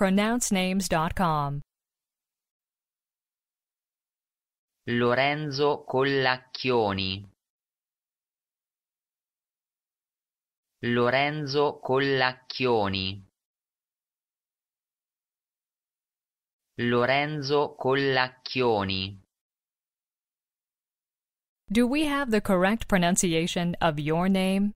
pronouncenames.com. Lorenzo Collacchioni Lorenzo Collacchioni Lorenzo Collacchioni Do we have the correct pronunciation of your name?